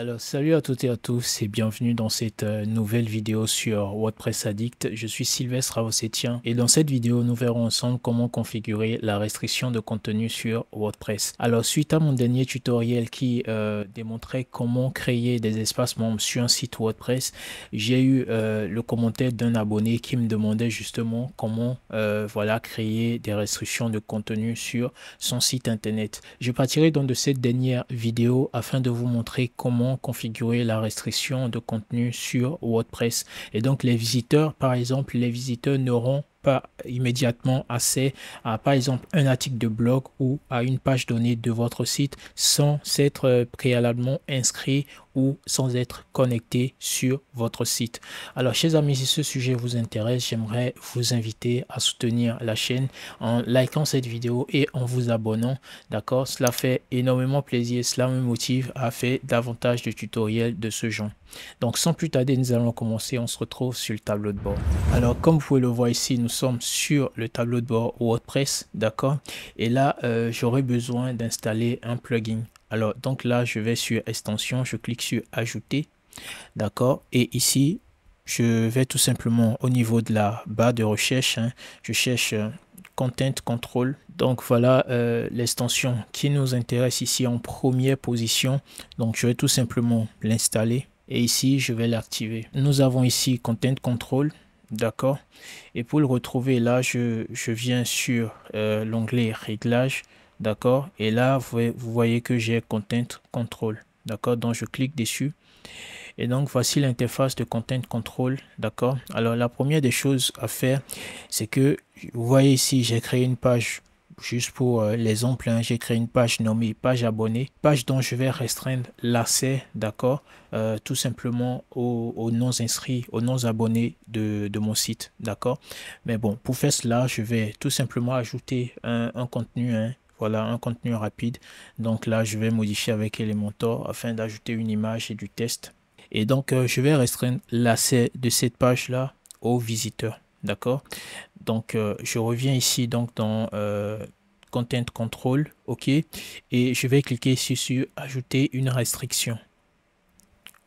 Alors salut à toutes et à tous et bienvenue dans cette euh, nouvelle vidéo sur WordPress Addict. Je suis Sylvestre Avocetien et dans cette vidéo nous verrons ensemble comment configurer la restriction de contenu sur WordPress. Alors suite à mon dernier tutoriel qui euh, démontrait comment créer des espaces membres sur un site WordPress, j'ai eu euh, le commentaire d'un abonné qui me demandait justement comment voilà créer des restrictions de contenu sur son site internet. Je partirai donc de cette dernière vidéo afin de vous montrer comment configurer la restriction de contenu sur WordPress. Et donc les visiteurs, par exemple, les visiteurs n'auront pas immédiatement accès à par exemple un article de blog ou à une page donnée de votre site sans s'être euh, préalablement inscrit ou sans être connecté sur votre site. Alors, chers amis, si ce sujet vous intéresse, j'aimerais vous inviter à soutenir la chaîne en likant cette vidéo et en vous abonnant. D'accord Cela fait énormément plaisir, cela me motive à faire davantage de tutoriels de ce genre. Donc, sans plus tarder, nous allons commencer. On se retrouve sur le tableau de bord. Alors, comme vous pouvez le voir ici, nous sommes sur le tableau de bord WordPress. D'accord Et là, j'aurais euh, j'aurai besoin d'installer un plugin alors donc là je vais sur extension je clique sur ajouter d'accord et ici je vais tout simplement au niveau de la barre de recherche hein, je cherche euh, content control donc voilà euh, l'extension qui nous intéresse ici en première position donc je vais tout simplement l'installer et ici je vais l'activer nous avons ici content control d'accord et pour le retrouver là je, viens sur euh, l'onglet réglages D'accord Et là, vous voyez que j'ai Content Control. D'accord Donc, je clique dessus. Et donc, voici l'interface de Content Control. D'accord Alors, la première des choses à faire, c'est que, vous voyez ici, j'ai créé une page juste pour euh, l'exemple, hein. j'ai créé une page nommée page abonnée, page dont je vais restreindre l'accès, d'accord, euh, tout simplement aux, non-inscrits, aux non-abonnés de, mon site, d'accord. Mais bon, pour faire cela, je vais tout simplement ajouter un, contenu, hein, voilà un contenu rapide donc là je vais modifier avec Elementor afin d'ajouter une image et du test et donc euh, je vais restreindre l'accès de cette page là aux visiteurs d'accord donc euh, je reviens ici donc dans euh, content control ok et je vais cliquer ici sur ajouter une restriction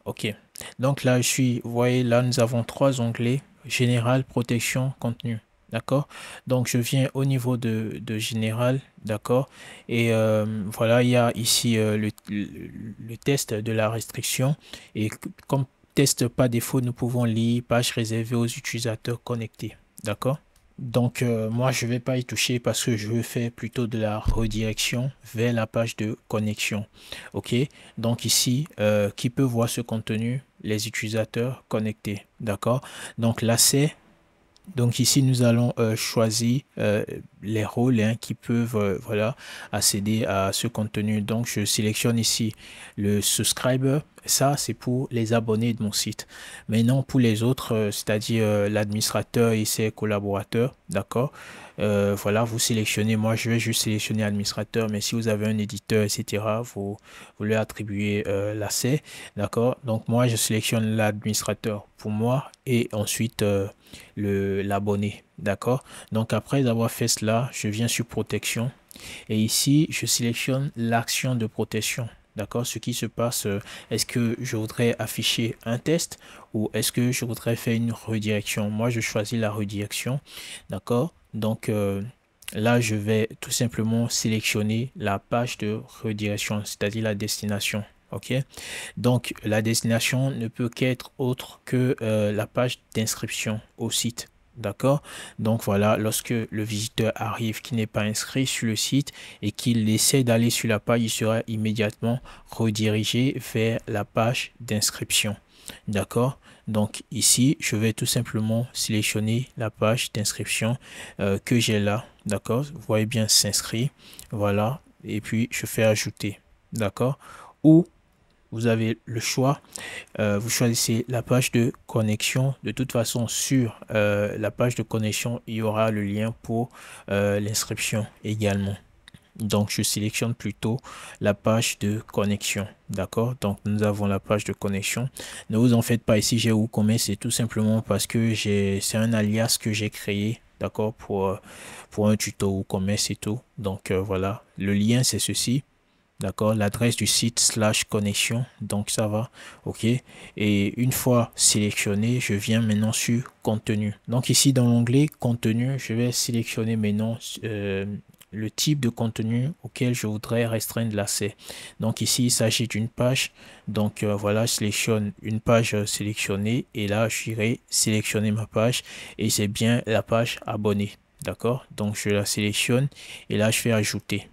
ok donc là je suis vous voyez là nous avons trois onglets général protection contenu D'accord Donc, je viens au niveau de, général. D'accord Et euh, voilà, il y a ici euh, le, test de la restriction. Et comme test pas défaut, nous pouvons lire page réservée aux utilisateurs connectés. D'accord donc, euh, moi, je ne vais pas y toucher parce que je veux faire plutôt de la redirection vers la page de connexion. OK Donc ici, qui peut voir ce contenu Les utilisateurs connectés. D'accord Donc, là, c'est donc ici, nous allons euh, choisir euh, les rôles hein, qui peuvent euh, voilà, accéder à ce contenu. Donc, je sélectionne ici le subscriber. Ça, c'est pour les abonnés de mon site. maintenant pour les autres, euh, c'est-à-dire euh, l'administrateur et ses collaborateurs. D'accord Voilà, vous sélectionnez. Moi, je vais juste sélectionner administrateur. Mais si vous avez un éditeur, etc., vous, voulez attribuer attribuez l'accès. D'accord Donc, moi, je sélectionne l'administrateur pour moi et ensuite le l'abonné. D'accord Donc après avoir fait cela, je viens sur protection. Et ici, je sélectionne l'action de protection. D'accord Ce qui se passe, euh, est-ce que je voudrais afficher un test ou est-ce que je voudrais faire une redirection Moi, je choisis la redirection. D'accord Donc euh, là, je vais tout simplement sélectionner la page de redirection, c'est-à-dire la destination. OK Donc, la destination ne peut qu'être autre que euh, la page d'inscription au site. D'accord Donc voilà, lorsque le visiteur arrive qui n'est pas inscrit sur le site et qu'il essaie d'aller sur la page, il sera immédiatement redirigé vers la page d'inscription. D'accord Donc ici, je vais tout simplement sélectionner la page d'inscription euh, que j'ai là. D'accord Vous voyez bien s'inscrit. Voilà. Et puis, je fais ajouter. D'accord Ou vous avez le choix. Euh, vous choisissez la page de connexion. De toute façon, sur euh, la page de connexion, il y aura le lien pour euh, l'inscription également. Donc, je sélectionne plutôt la page de connexion. D'accord Donc, nous avons la page de connexion. Ne vous en faites pas ici, j'ai où C'est tout simplement parce que c'est un alias que j'ai créé d'accord pour pour un tuto ou commerce et tout donc voilà le lien c'est ceci d'accord l'adresse du site slash connexion donc ça va ok et une fois sélectionné je viens maintenant sur contenu donc ici dans l'onglet contenu je vais sélectionner maintenant euh, le type de contenu auquel je voudrais restreindre l'accès donc ici il s'agit d'une page donc euh, voilà je sélectionne une page sélectionnée et là j'irai sélectionner ma page et c'est bien la page abonnée d'accord donc je la sélectionne et là je fais ajouter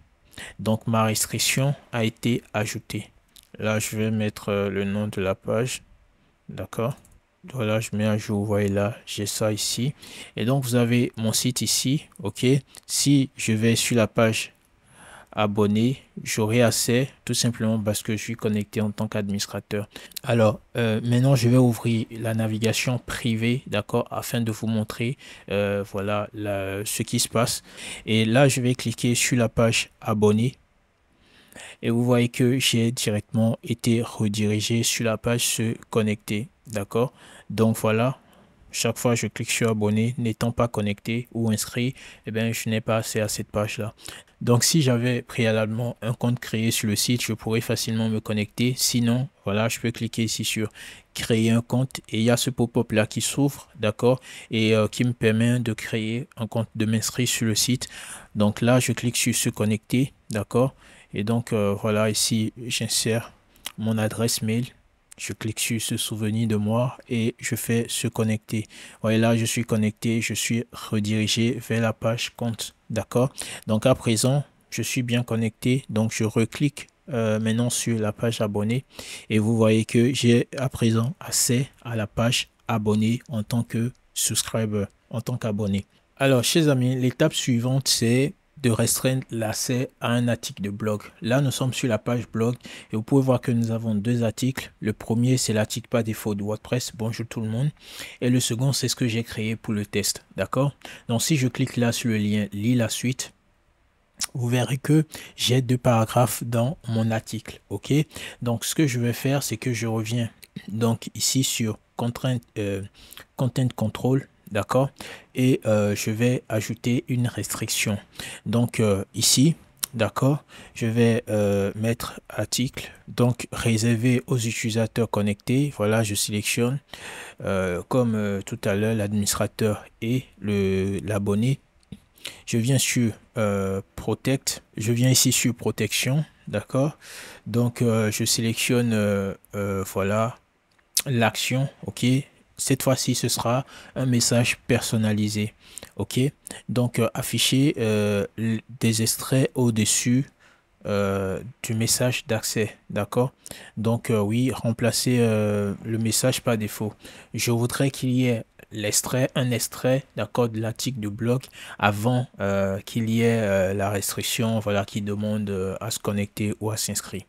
donc ma restriction a été ajoutée. Là, je vais mettre euh, le nom de la page. D'accord voilà je mets un jour voyez là j'ai ça ici et donc vous avez mon site ici ok si je vais sur la page abonné, j'aurai assez tout simplement parce que je suis connecté en tant qu'administrateur. Alors euh, maintenant je vais ouvrir la navigation privée, d'accord, afin de vous montrer euh, voilà ce qui se passe. Et là je vais cliquer sur la page abonné et vous voyez que j'ai directement été redirigé sur la page se connecter, d'accord. Donc voilà, chaque fois que je clique sur abonné n'étant pas connecté ou inscrit, eh bien, je n'ai pas accès à cette page-là. Donc si j'avais préalablement un compte créé sur le site, je pourrais facilement me connecter. Sinon, voilà, je peux cliquer ici sur créer un compte et il y a ce pop-up là qui s'ouvre, d'accord, et euh, qui me permet de créer un compte, de m'inscrire sur le site. Donc là, je clique sur se connecter, d'accord, et donc euh, voilà, ici, j'insère mon adresse mail je clique sur ce souvenir de moi et je fais se connecter. Voyez là, je suis connecté, je suis redirigé vers la page compte. D'accord Donc à présent, je suis bien connecté, donc je reclique euh, maintenant sur la page abonné et vous voyez que j'ai à présent accès à la page abonné en tant que subscriber, en tant qu'abonné. Alors, chers amis, l'étape suivante, c'est de restreindre l'accès à un article de blog. Là, nous sommes sur la page blog et vous pouvez voir que nous avons deux articles. Le premier, c'est l'article par défaut de WordPress, bonjour tout le monde. Et le second, c'est ce que j'ai créé pour le test. D'accord Donc, si je clique là sur le lien, lis la suite, vous verrez que j'ai deux paragraphes dans mon article. OK Donc, ce que je vais faire, c'est que je reviens donc ici sur euh, content control d'accord et euh, je vais ajouter une restriction donc euh, ici d'accord je vais euh, mettre article donc réservé aux utilisateurs connectés voilà je sélectionne comme tout à l'heure l'administrateur et le l'abonné je viens sur protect je viens ici sur protection d'accord donc je sélectionne voilà l'action ok cette fois-ci, ce sera un message personnalisé. OK Donc, euh, afficher euh, des extraits au-dessus euh, du message d'accès. D'accord Donc, oui, remplacer le message par défaut. Je voudrais qu'il y ait l'extrait, un extrait, d'accord, de l'article du blog avant qu'il y ait la restriction, voilà, qui demande à se connecter ou à s'inscrire.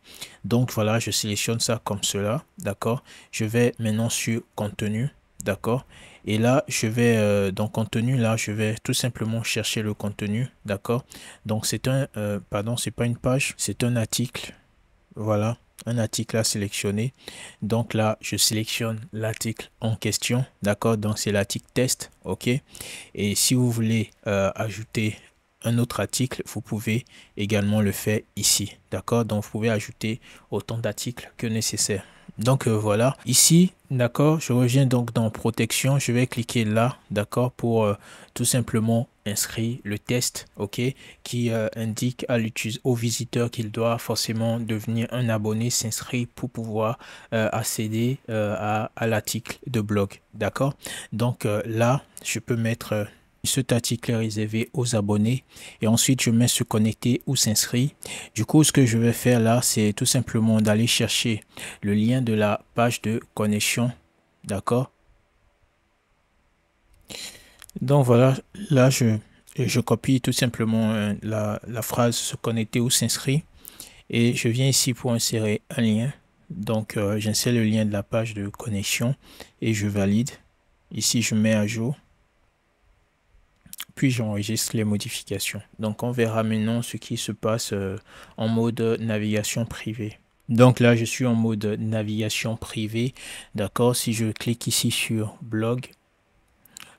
Donc, voilà, je sélectionne ça comme cela, d'accord Je vais maintenant sur contenu, d'accord et là je vais euh, dans contenu là je vais tout simplement chercher le contenu d'accord donc c'est un euh, pardon c'est pas une page c'est un article voilà un article à sélectionner donc là je sélectionne l'article en question d'accord donc c'est l'article test ok et si vous voulez euh, ajouter un autre article, vous pouvez également le faire ici. D'accord Donc, vous pouvez ajouter autant d'articles que nécessaire. Donc euh, voilà, ici, d'accord, je reviens donc dans protection, je vais cliquer là, d'accord, pour euh, tout simplement inscrire le test, ok, qui euh, indique à au visiteur qu'il doit forcément devenir un abonné, s'inscrire pour pouvoir accéder à, à l'article de blog, d'accord. Donc là, je peux mettre cet article est réservé aux abonnés et ensuite je mets se connecter ou s'inscrire. Du coup, ce que je vais faire là, c'est tout simplement d'aller chercher le lien de la page de connexion. D'accord Donc voilà, là je, je copie tout simplement euh, la, phrase se connecter ou s'inscrire et je viens ici pour insérer un lien. Donc euh, j'insère le lien de la page de connexion et je valide. Ici, je mets à jour j'enregistre les modifications. Donc on verra maintenant ce qui se passe euh, en mode navigation privée. Donc là, je suis en mode navigation privée. D'accord, si je clique ici sur blog,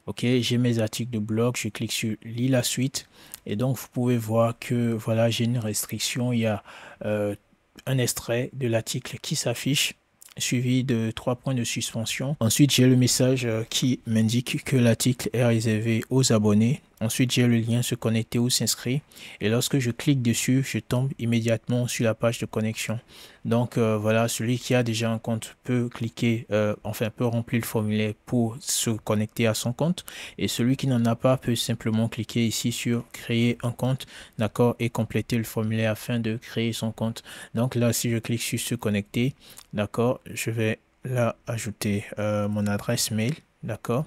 ok, j'ai mes articles de blog, je clique sur lis la suite. Et donc, vous pouvez voir que voilà, j'ai une restriction. Il y a euh, un extrait de l'article qui s'affiche suivi de trois points de suspension. Ensuite, j'ai le message euh, qui m'indique que l'article est réservé aux abonnés. Ensuite, j'ai le lien se connecter ou s'inscrire. Et lorsque je clique dessus, je tombe immédiatement sur la page de connexion. Donc euh, voilà, celui qui a déjà un compte peut cliquer, euh, enfin peut remplir le formulaire pour se connecter à son compte. Et celui qui n'en a pas peut simplement cliquer ici sur créer un compte, d'accord, et compléter le formulaire afin de créer son compte. Donc là, si je clique sur se connecter, d'accord, je vais là ajouter euh, mon adresse mail D'accord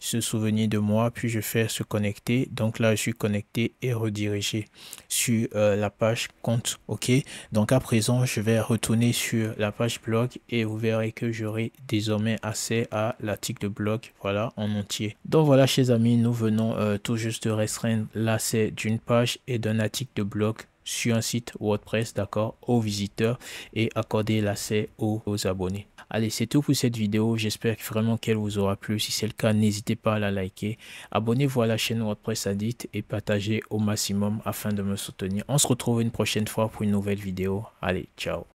Se souvenir de moi, puis je fais se connecter. Donc là, je suis connecté et redirigé sur euh, la page compte. OK Donc à présent, je vais retourner sur la page blog et vous verrez que j'aurai désormais accès à l'article de blog voilà, en entier. Donc voilà, chers amis, nous venons euh, tout juste de restreindre l'accès d'une page et d'un article de blog sur un site WordPress, d'accord, aux visiteurs et accorder l'accès aux abonnés. Allez, c'est tout pour cette vidéo. J'espère vraiment qu'elle vous aura plu. Si c'est le cas, n'hésitez pas à la liker. Abonnez-vous à la chaîne WordPress Addict et partagez au maximum afin de me soutenir. On se retrouve une prochaine fois pour une nouvelle vidéo. Allez, ciao